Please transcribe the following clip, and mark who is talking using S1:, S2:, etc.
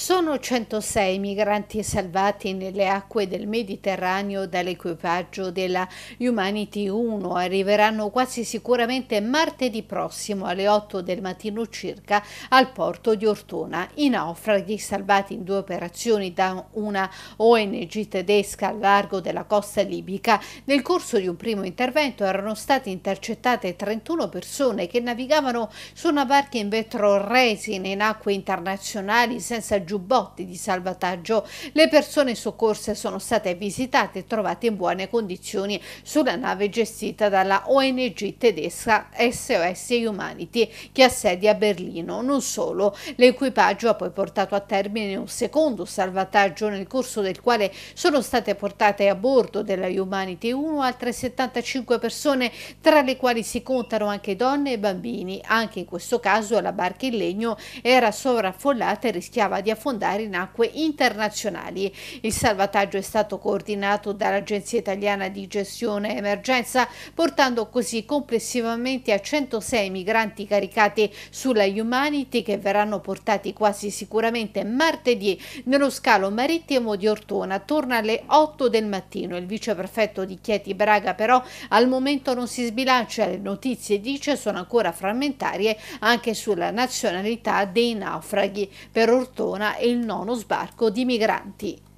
S1: Sono 106 i migranti salvati nelle acque del Mediterraneo dall'equipaggio della Humanity 1. Arriveranno quasi sicuramente martedì prossimo alle 8 del mattino circa al porto di Ortona. I naufraghi salvati in due operazioni da una ONG tedesca al largo della costa libica. Nel corso di un primo intervento erano state intercettate 31 persone che navigavano su una barca in vetro resine in acque internazionali senza giubbotti di salvataggio. Le persone soccorse sono state visitate e trovate in buone condizioni sulla nave gestita dalla ONG tedesca SOS Humanity che ha sede a Berlino. Non solo, l'equipaggio ha poi portato a termine un secondo salvataggio nel corso del quale sono state portate a bordo della Humanity 1 altre 75 persone tra le quali si contano anche donne e bambini. Anche in questo caso la barca in legno era sovraffollata e rischiava di affondare in acque internazionali. Il salvataggio è stato coordinato dall'Agenzia Italiana di Gestione Emergenza, portando così complessivamente a 106 migranti caricati sulla Humanity che verranno portati quasi sicuramente martedì nello scalo marittimo di Ortona attorno alle 8 del mattino. Il viceprefetto di Chieti Braga però al momento non si sbilancia, le notizie dice sono ancora frammentarie anche sulla nazionalità dei naufraghi. Per Ortona Ancona e il nono sbarco di migranti.